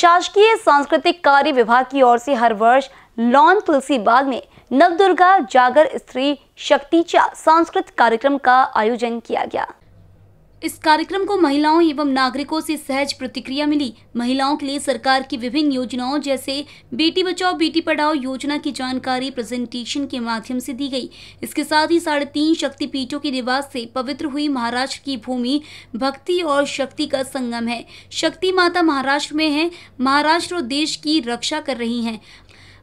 शासकीय सांस्कृतिक कार्य विभाग की ओर से हर वर्ष लॉन तुलसी बाग में नवदुर्गा जागर स्त्री शक्तिचा सांस्कृतिक कार्यक्रम का आयोजन किया गया इस कार्यक्रम को महिलाओं एवं नागरिकों से सहज प्रतिक्रिया मिली महिलाओं के लिए सरकार की विभिन्न योजनाओं जैसे बेटी बचाओ बेटी पढ़ाओ योजना की जानकारी प्रेजेंटेशन के माध्यम से दी गई इसके साथ ही साढ़े तीन शक्ति पीठों के निवास से पवित्र हुई महाराष्ट्र की भूमि भक्ति और शक्ति का संगम है शक्ति माता महाराष्ट्र में है महाराष्ट्र और देश की रक्षा कर रही है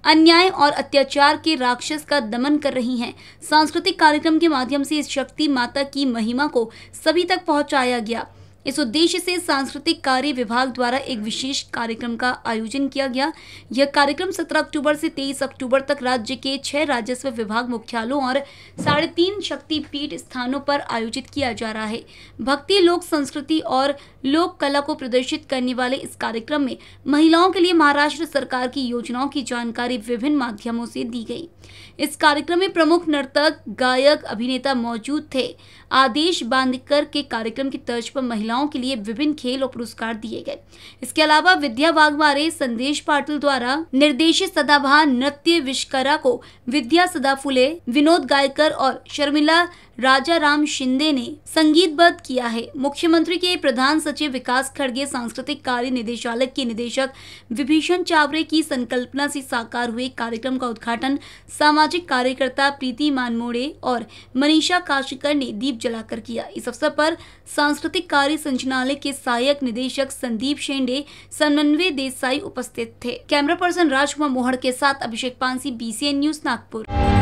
अन्याय और अत्याचार के राक्षस का दमन कर रही हैं सांस्कृतिक कार्यक्रम के माध्यम से इस शक्ति माता की महिमा को सभी तक पहुंचाया गया इस उद्देश्य से सांस्कृतिक कार्य विभाग द्वारा एक विशेष कार्यक्रम का आयोजन किया गया यह कार्यक्रम 17 अक्टूबर से 23 अक्टूबर तक राज्य के छह राजस्व विभाग मुख्यालयों और साढ़े तीन शक्तिपीठ स्थानों पर आयोजित किया जा रहा है भक्ति लोक संस्कृति और लोक कला को प्रदर्शित करने वाले इस कार्यक्रम में महिलाओं के लिए महाराष्ट्र सरकार की योजनाओं की जानकारी विभिन्न माध्यमों से दी गई इस कार्यक्रम में प्रमुख नर्तक गायक अभिनेता मौजूद थे आदेश बांधकर के कार्यक्रम की तर्ज पर महिलाओं महिलाओं के लिए विभिन्न खेल और पुरस्कार दिए गए इसके अलावा विद्या वाघमारे संदेश पाटिल द्वारा निर्देशित सदाभा नृत्य विश्करा को विद्या सदा फुले विनोद गायकर और शर्मिला राजा राम शिंदे ने संगीतबद्ध किया है मुख्यमंत्री के प्रधान सचिव विकास खड़गे सांस्कृतिक कार्य निदेशालय के निदेशक विभीषण चावरे की संकल्पना से साकार हुए कार्यक्रम का उद्घाटन सामाजिक कार्यकर्ता प्रीति मानमोड़े और मनीषा काशीकर ने दीप जलाकर किया इस अवसर पर सांस्कृतिक कार्य संचालय के सहायक निदेशक संदीप शेंडे समन्वय देसाई उपस्थित थे कैमरा पर्सन राजकुमार मोहड़ के साथ अभिषेक पांसी बी न्यूज नागपुर